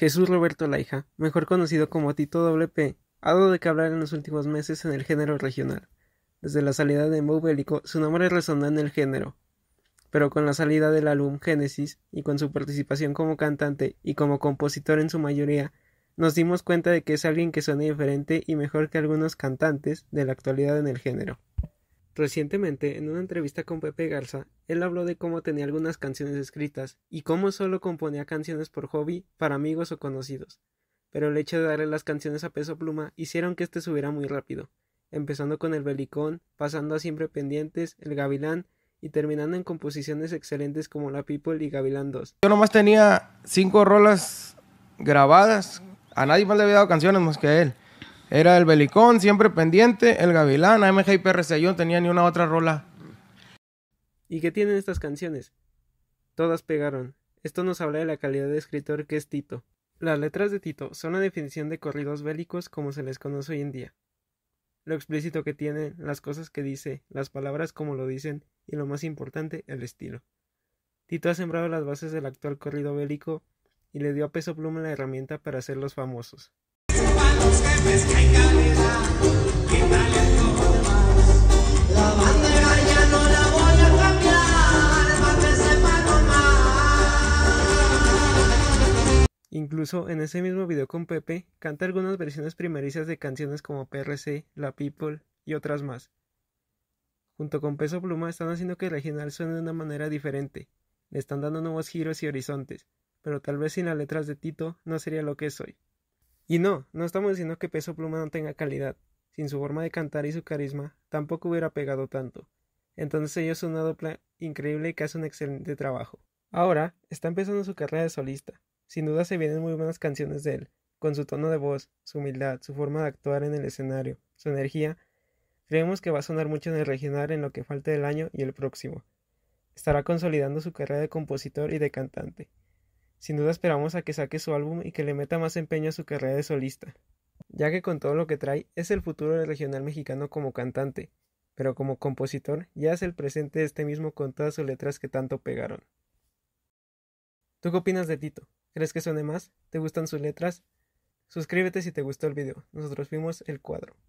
Jesús Roberto Laija, mejor conocido como Tito WP, ha dado de que hablar en los últimos meses en el género regional. Desde la salida de Mou Bélico, su nombre resonó en el género, pero con la salida del álbum Génesis y con su participación como cantante y como compositor en su mayoría, nos dimos cuenta de que es alguien que suena diferente y mejor que algunos cantantes de la actualidad en el género. Recientemente, en una entrevista con Pepe Garza, él habló de cómo tenía algunas canciones escritas y cómo solo componía canciones por hobby para amigos o conocidos. Pero el hecho de darle las canciones a peso pluma hicieron que este subiera muy rápido, empezando con El Belicón, pasando a Siempre Pendientes, El Gavilán y terminando en composiciones excelentes como La People y Gavilán 2. Yo nomás tenía cinco rolas grabadas, a nadie más le había dado canciones más que él. Era el Belicón, siempre pendiente, el Gavilán, AMG y PRC. Yo no tenía ni una otra rola. ¿Y qué tienen estas canciones? Todas pegaron. Esto nos habla de la calidad de escritor que es Tito. Las letras de Tito son la definición de corridos bélicos como se les conoce hoy en día. Lo explícito que tiene, las cosas que dice, las palabras como lo dicen y lo más importante, el estilo. Tito ha sembrado las bases del actual corrido bélico y le dio a Peso Pluma la herramienta para hacerlos famosos. Incluso en ese mismo video con Pepe, canta algunas versiones primerizas de canciones como PRC, La People y otras más. Junto con Peso Pluma están haciendo que el regional suene de una manera diferente, le están dando nuevos giros y horizontes, pero tal vez sin las letras de Tito no sería lo que soy. Y no, no estamos diciendo que Peso Pluma no tenga calidad. Sin su forma de cantar y su carisma, tampoco hubiera pegado tanto. Entonces ellos son una dupla increíble que hace un excelente trabajo. Ahora está empezando su carrera de solista. Sin duda se vienen muy buenas canciones de él, con su tono de voz, su humildad, su forma de actuar en el escenario, su energía. Creemos que va a sonar mucho en el regional en lo que falta del año y el próximo. Estará consolidando su carrera de compositor y de cantante. Sin duda esperamos a que saque su álbum y que le meta más empeño a su carrera de solista, ya que con todo lo que trae es el futuro del regional mexicano como cantante, pero como compositor ya es el presente de este mismo con todas sus letras que tanto pegaron. ¿Tú qué opinas de Tito? ¿Crees que suene más? ¿Te gustan sus letras? Suscríbete si te gustó el video. Nosotros fuimos el cuadro.